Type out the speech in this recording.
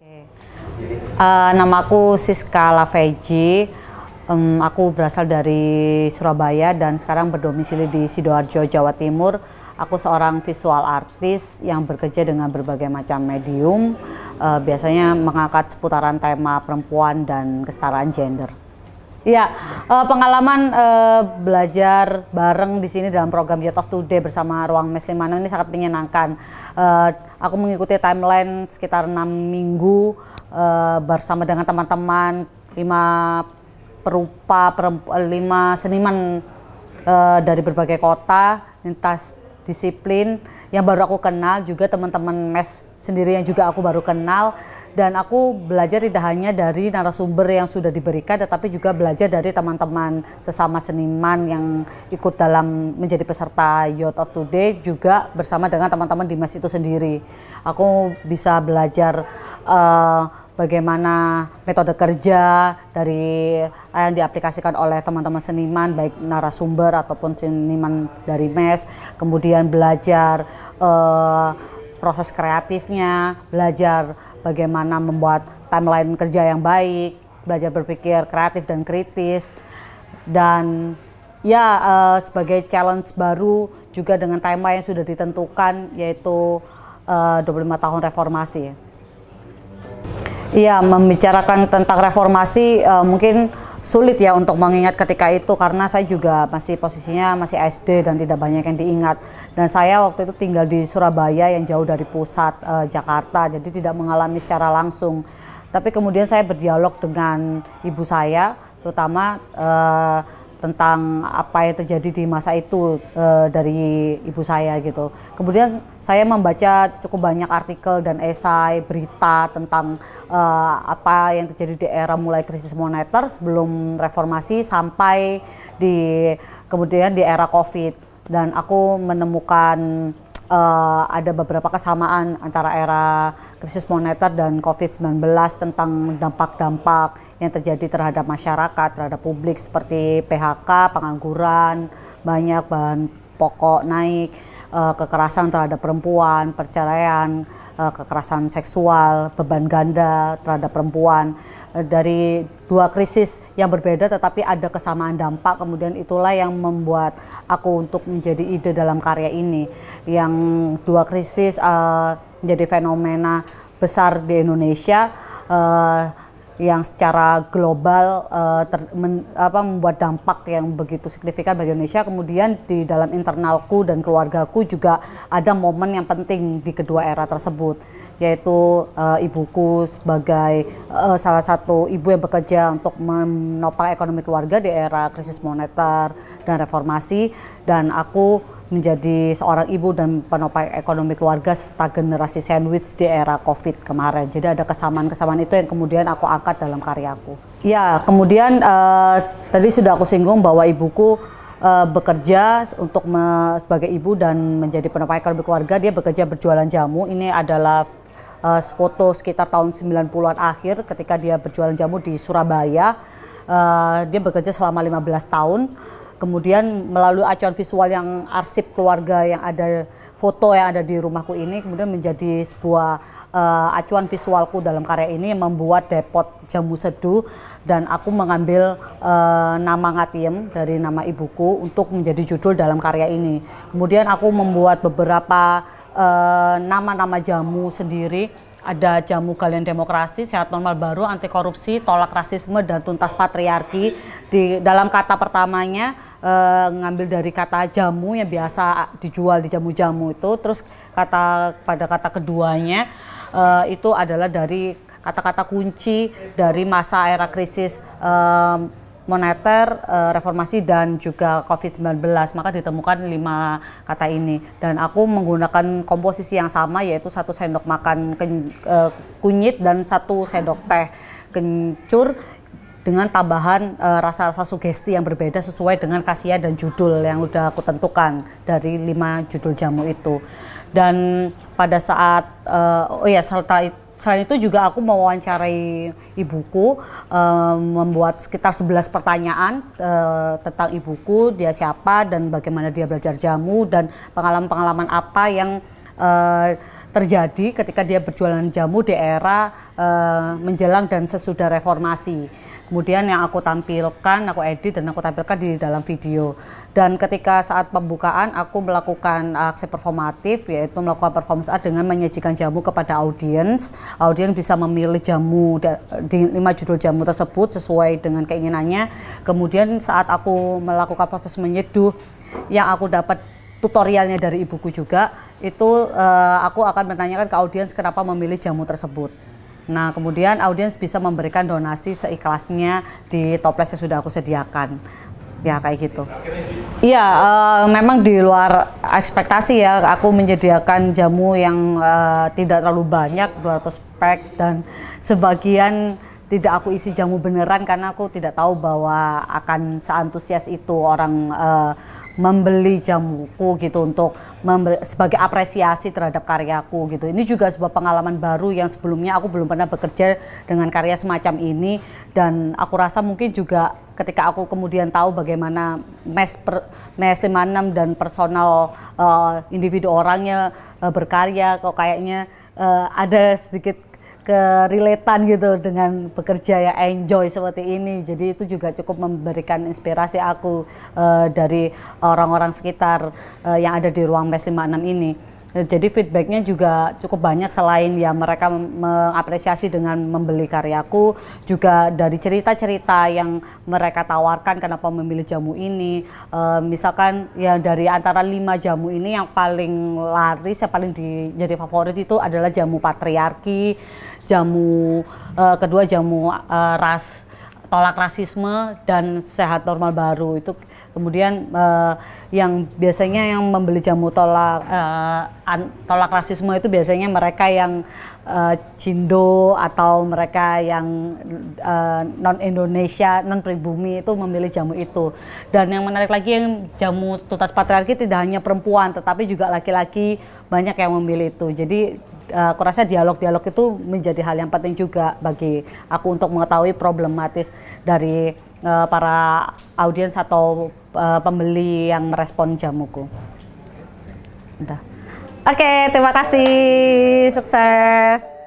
Okay. Uh, eh, aku Siska Laveji. Um, aku berasal dari Surabaya dan sekarang berdomisili di Sidoarjo, Jawa Timur. Aku seorang visual artis yang bekerja dengan berbagai macam medium, uh, biasanya mengangkat seputaran tema perempuan dan kesetaraan gender. Ya, uh, pengalaman uh, belajar bareng di sini dalam program Youth of Today bersama Ruang Meslimana ini sangat menyenangkan. Uh, aku mengikuti timeline sekitar enam minggu uh, bersama dengan teman-teman lima perupa, perempu, lima seniman uh, dari berbagai kota lintas disiplin yang baru aku kenal juga teman-teman mes sendiri yang juga aku baru kenal dan aku belajar tidak hanya dari narasumber yang sudah diberikan tetapi juga belajar dari teman-teman sesama seniman yang ikut dalam menjadi peserta Youth of Today juga bersama dengan teman-teman di mes itu sendiri aku bisa belajar uh, bagaimana metode kerja dari eh, yang diaplikasikan oleh teman-teman seniman baik narasumber ataupun seniman dari mes kemudian belajar uh, proses kreatifnya belajar bagaimana membuat timeline kerja yang baik belajar berpikir kreatif dan kritis dan ya uh, sebagai challenge baru juga dengan timeline yang sudah ditentukan yaitu uh, 25 tahun reformasi Iya, membicarakan tentang reformasi uh, mungkin sulit ya untuk mengingat ketika itu karena saya juga masih posisinya masih SD dan tidak banyak yang diingat. Dan saya waktu itu tinggal di Surabaya yang jauh dari pusat uh, Jakarta, jadi tidak mengalami secara langsung. Tapi kemudian saya berdialog dengan ibu saya, terutama uh, tentang apa yang terjadi di masa itu e, dari ibu saya gitu. Kemudian saya membaca cukup banyak artikel dan esai, berita tentang e, apa yang terjadi di era mulai krisis moneter sebelum reformasi sampai di kemudian di era Covid dan aku menemukan uh, ada beberapa kesamaan antara era krisis moneter dan COVID-19 tentang dampak-dampak yang terjadi terhadap masyarakat, terhadap publik seperti PHK, pengangguran, banyak bahan pokok naik uh, kekerasan terhadap perempuan, perceraian, uh, kekerasan seksual, beban ganda terhadap perempuan uh, dari dua krisis yang berbeda tetapi ada kesamaan dampak kemudian itulah yang membuat aku untuk menjadi ide dalam karya ini yang dua krisis uh, menjadi fenomena besar di Indonesia uh, yang secara global uh, ter, men, apa, membuat dampak yang begitu signifikan bagi Indonesia. Kemudian di dalam internalku dan keluargaku juga ada momen yang penting di kedua era tersebut, yaitu uh, ibuku sebagai uh, salah satu ibu yang bekerja untuk menopang ekonomi keluarga di era krisis moneter dan reformasi, dan aku menjadi seorang ibu dan penopang ekonomi keluarga serta generasi sandwich di era COVID kemarin. Jadi ada kesamaan-kesamaan itu yang kemudian aku angkat dalam karyaku. Ya, kemudian uh, tadi sudah aku singgung bahwa ibuku uh, bekerja untuk sebagai ibu dan menjadi penopang ekonomi keluarga. Dia bekerja berjualan jamu. Ini adalah uh, foto sekitar tahun 90-an akhir ketika dia berjualan jamu di Surabaya uh, dia bekerja selama 15 tahun kemudian melalui acuan visual yang arsip keluarga yang ada foto yang ada di rumahku ini kemudian menjadi sebuah uh, acuan visualku dalam karya ini yang membuat depot jamu seduh dan aku mengambil uh, nama Ngatiem dari nama ibuku untuk menjadi judul dalam karya ini. Kemudian aku membuat beberapa nama-nama uh, nama -nama jamu sendiri ada jamu kalian demokrasi, sehat normal baru, anti korupsi, tolak rasisme dan tuntas patriarki. Di dalam kata pertamanya eh, ngambil dari kata jamu yang biasa dijual di jamu-jamu itu, terus kata pada kata keduanya eh, itu adalah dari kata-kata kunci dari masa era krisis eh, moneter, eh, reformasi dan juga COVID-19. Maka ditemukan lima kata ini. Dan aku menggunakan komposisi yang sama yaitu satu sendok makan eh, kunyit dan satu sendok teh kencur dengan tambahan eh, rasa-rasa sugesti yang berbeda sesuai dengan kasihan dan judul yang sudah aku tentukan dari lima judul jamu itu. Dan pada saat oh ya serta selain itu juga aku mau mewawancarai ibuku um, membuat sekitar 11 pertanyaan uh, tentang ibuku, dia siapa dan bagaimana dia belajar jamu dan pengalaman-pengalaman apa yang uh, terjadi ketika dia berjualan jamu di era uh, menjelang dan sesudah reformasi. Kemudian yang aku tampilkan, aku edit dan aku tampilkan di dalam video. Dan ketika saat pembukaan aku melakukan aksi performatif yaitu melakukan performance art dengan menyajikan jamu kepada audiens. Audiens bisa memilih jamu di lima judul jamu tersebut sesuai dengan keinginannya. Kemudian saat aku melakukan proses menyeduh yang aku dapat tutorialnya dari ibuku juga itu uh, aku akan menanyakan ke audiens kenapa memilih jamu tersebut. Nah, kemudian audiens bisa memberikan donasi seikhlasnya di toples yang sudah aku sediakan. Ya, kayak gitu. Iya, uh, memang di luar ekspektasi ya. Aku menyediakan jamu yang uh, tidak terlalu banyak, 200 pack dan sebagian tidak aku isi jamu beneran karena aku tidak tahu bahwa akan seantusias itu orang uh, membeli jamuku gitu untuk membeli, sebagai apresiasi terhadap karyaku gitu. Ini juga sebuah pengalaman baru yang sebelumnya aku belum pernah bekerja dengan karya semacam ini dan aku rasa mungkin juga ketika aku kemudian tahu bagaimana mes per, mes 56 dan personal uh, individu orangnya uh, berkarya kok kayaknya uh, ada sedikit keriletan gitu dengan bekerja ya enjoy seperti ini. Jadi itu juga cukup memberikan inspirasi aku uh, dari orang-orang sekitar uh, yang ada di ruang mes 56 ini. Jadi feedbacknya juga cukup banyak selain ya mereka mengapresiasi dengan membeli karyaku, juga dari cerita-cerita yang mereka tawarkan kenapa memilih jamu ini. E, misalkan ya dari antara lima jamu ini yang paling laris, yang paling di, jadi favorit itu adalah jamu patriarki, jamu e, kedua jamu e, ras tolak rasisme dan sehat normal baru itu kemudian uh, yang biasanya yang membeli jamu tolak uh, tolak rasisme itu biasanya mereka yang uh, cindo atau mereka yang uh, non Indonesia non pribumi itu memilih jamu itu dan yang menarik lagi yang jamu tuntas patriarki tidak hanya perempuan tetapi juga laki-laki banyak yang memilih itu jadi uh, aku dialog-dialog itu menjadi hal yang penting juga bagi aku untuk mengetahui problematis dari uh, para audiens atau uh, pembeli yang merespon jamuku. Oke, okay, terima kasih. Sukses.